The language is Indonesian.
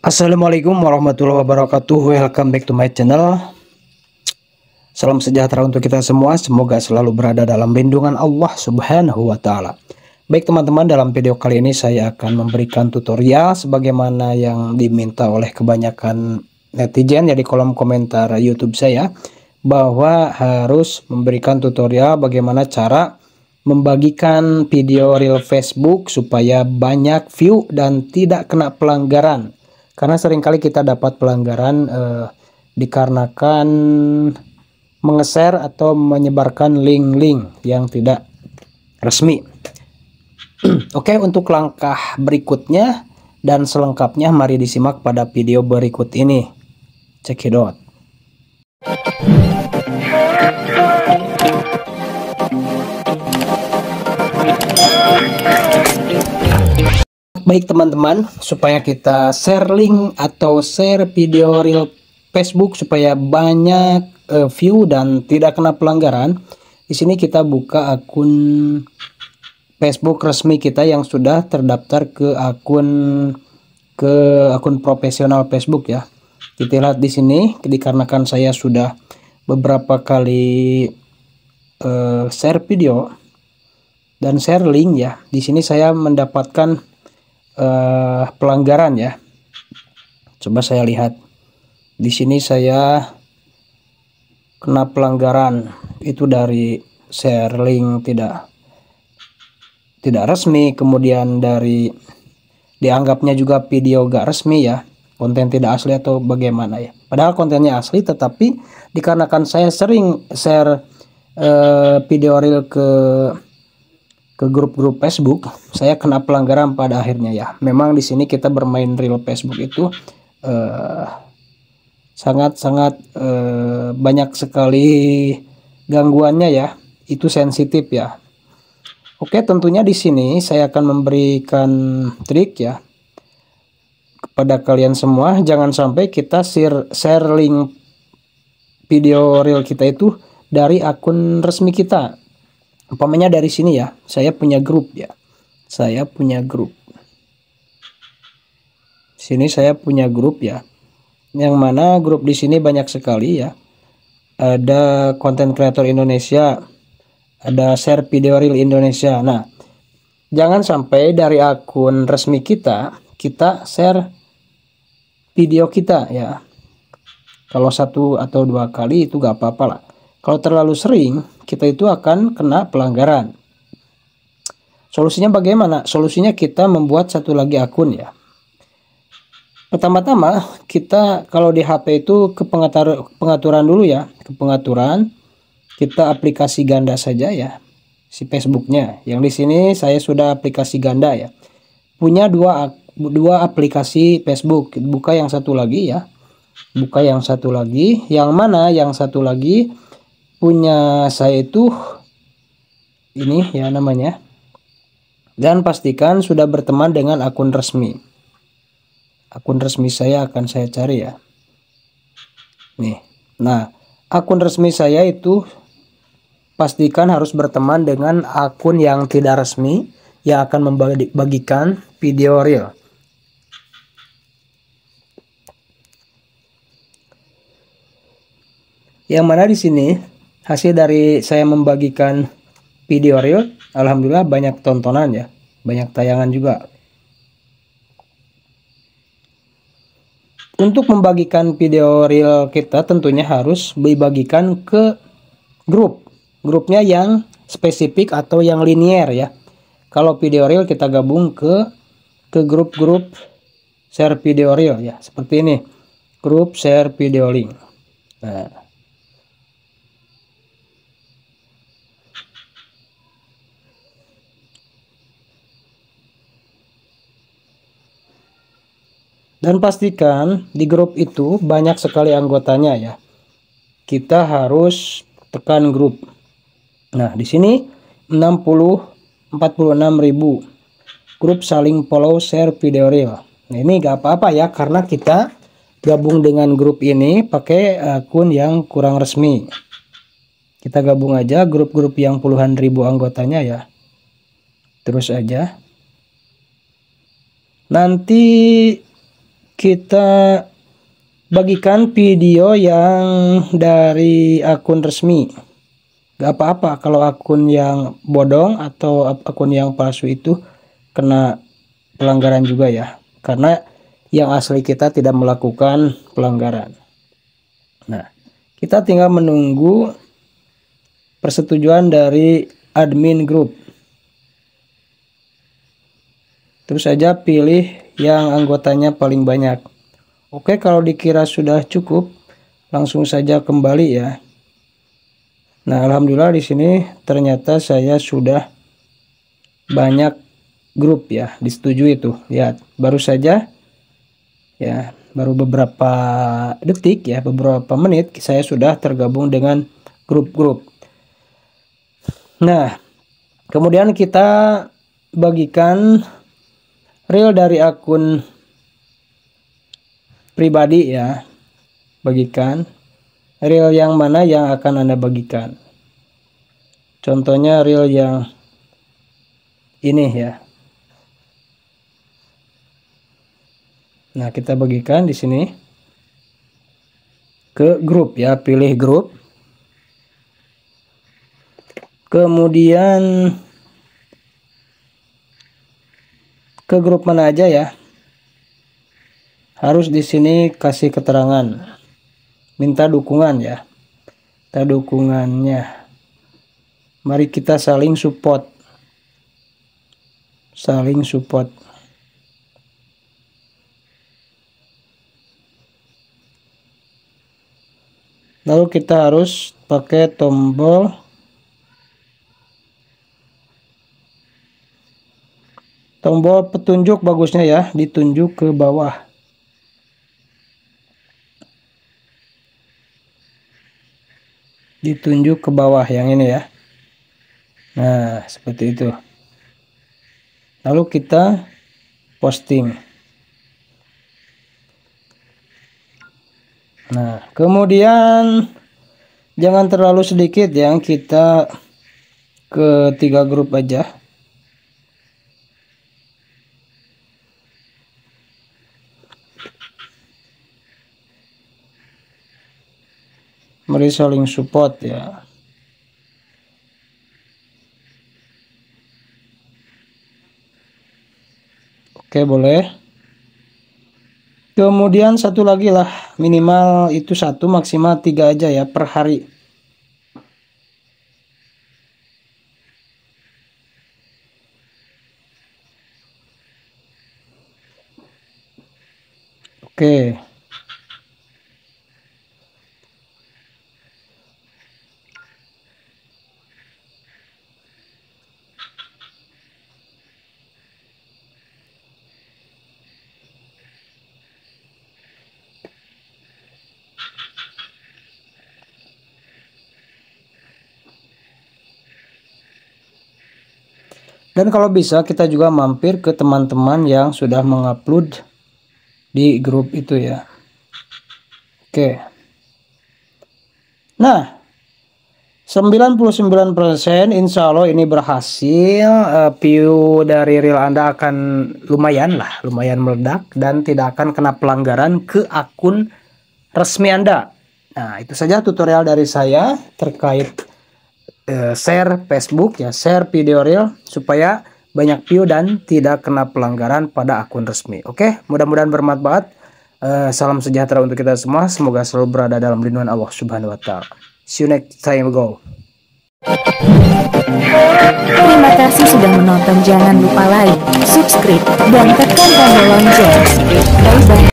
Assalamualaikum warahmatullahi wabarakatuh Welcome back to my channel Salam sejahtera untuk kita semua Semoga selalu berada dalam lindungan Allah subhanahu wa ta'ala Baik teman-teman dalam video kali ini saya akan memberikan tutorial Sebagaimana yang diminta oleh kebanyakan netizen Ya di kolom komentar youtube saya Bahwa harus memberikan tutorial bagaimana cara membagikan video real Facebook supaya banyak view dan tidak kena pelanggaran karena seringkali kita dapat pelanggaran eh, dikarenakan mengeser atau menyebarkan link-link yang tidak resmi. Oke, untuk langkah berikutnya dan selengkapnya mari disimak pada video berikut ini. Cekidot. Baik teman-teman, supaya kita share link atau share video real Facebook supaya banyak uh, view dan tidak kena pelanggaran, di sini kita buka akun Facebook resmi kita yang sudah terdaftar ke akun ke akun profesional Facebook ya. Kita lihat di sini dikarenakan saya sudah beberapa kali uh, share video dan share link ya. Di sini saya mendapatkan uh, pelanggaran ya. Coba saya lihat. Di sini saya kena pelanggaran itu dari share link tidak tidak resmi, kemudian dari dianggapnya juga video gak resmi ya, konten tidak asli atau bagaimana ya. Padahal kontennya asli tetapi dikarenakan saya sering share uh, video real ke ke grup-grup Facebook, saya kena pelanggaran pada akhirnya ya. Memang di sini kita bermain real Facebook itu eh, sangat-sangat eh, banyak sekali gangguannya ya. Itu sensitif ya. Oke, tentunya di sini saya akan memberikan trik ya kepada kalian semua. Jangan sampai kita share, share link video real kita itu dari akun resmi kita umpamanya dari sini ya saya punya grup ya saya punya grup sini saya punya grup ya yang mana grup di sini banyak sekali ya ada konten kreator Indonesia ada share video real Indonesia nah jangan sampai dari akun resmi kita kita share video kita ya kalau satu atau dua kali itu gak apa-apa lah kalau terlalu sering, kita itu akan kena pelanggaran. Solusinya bagaimana? Solusinya kita membuat satu lagi akun ya. Pertama-tama, kita kalau di HP itu ke pengatur, pengaturan dulu ya. Ke pengaturan, kita aplikasi ganda saja ya. Si Facebooknya. Yang di sini saya sudah aplikasi ganda ya. Punya dua, dua aplikasi Facebook. Buka yang satu lagi ya. Buka yang satu lagi. Yang mana yang satu lagi? punya saya itu ini ya namanya dan pastikan sudah berteman dengan akun resmi akun resmi saya akan saya cari ya nih nah akun resmi saya itu pastikan harus berteman dengan akun yang tidak resmi yang akan membagikan video real yang mana di sini hasil dari saya membagikan video real, Alhamdulillah banyak tontonan ya banyak tayangan juga untuk membagikan video real kita tentunya harus dibagikan ke grup grupnya yang spesifik atau yang linier ya kalau video real kita gabung ke ke grup-grup share video real ya seperti ini grup share video link nah Dan pastikan di grup itu banyak sekali anggotanya ya. Kita harus tekan grup. Nah, di sini 60 46.000. Grup saling follow share video real. Nah, ini gak apa-apa ya karena kita gabung dengan grup ini pakai akun yang kurang resmi. Kita gabung aja grup-grup yang puluhan ribu anggotanya ya. Terus aja. Nanti kita bagikan video yang dari akun resmi gak apa-apa kalau akun yang bodong atau akun yang palsu itu kena pelanggaran juga ya karena yang asli kita tidak melakukan pelanggaran nah kita tinggal menunggu persetujuan dari admin grup terus saja pilih yang anggotanya paling banyak. Oke, kalau dikira sudah cukup, langsung saja kembali ya. Nah, alhamdulillah di sini ternyata saya sudah banyak grup ya, disetujui itu. Lihat, baru saja ya, baru beberapa detik ya, beberapa menit saya sudah tergabung dengan grup-grup. Nah, kemudian kita bagikan Real dari akun pribadi ya bagikan real yang mana yang akan anda bagikan contohnya real yang ini ya nah kita bagikan di sini ke grup ya pilih grup kemudian ke grup mana aja ya harus di sini kasih keterangan minta dukungan ya minta dukungannya mari kita saling support saling support lalu kita harus pakai tombol tombol petunjuk bagusnya ya ditunjuk ke bawah ditunjuk ke bawah yang ini ya nah seperti itu lalu kita posting nah kemudian jangan terlalu sedikit yang kita ke tiga grup aja beri saling support ya oke boleh kemudian satu lagi lah minimal itu satu maksimal tiga aja ya per hari oke Dan kalau bisa kita juga mampir ke teman-teman yang sudah mengupload di grup itu ya. Oke. Nah, 99% insya Allah ini berhasil uh, view dari reel Anda akan lumayan lah lumayan meledak dan tidak akan kena pelanggaran ke akun resmi Anda nah itu saja tutorial dari saya terkait uh, share Facebook ya, share video real supaya banyak view dan tidak kena pelanggaran pada akun resmi. Oke, mudah-mudahan bermanfaat. Uh, salam sejahtera untuk kita semua. Semoga selalu berada dalam lindungan Allah Subhanahu wa taala. See you next time go. Terima kasih sudah menonton. Jangan lupa like, subscribe, dan tekan tombol lonceng. Bye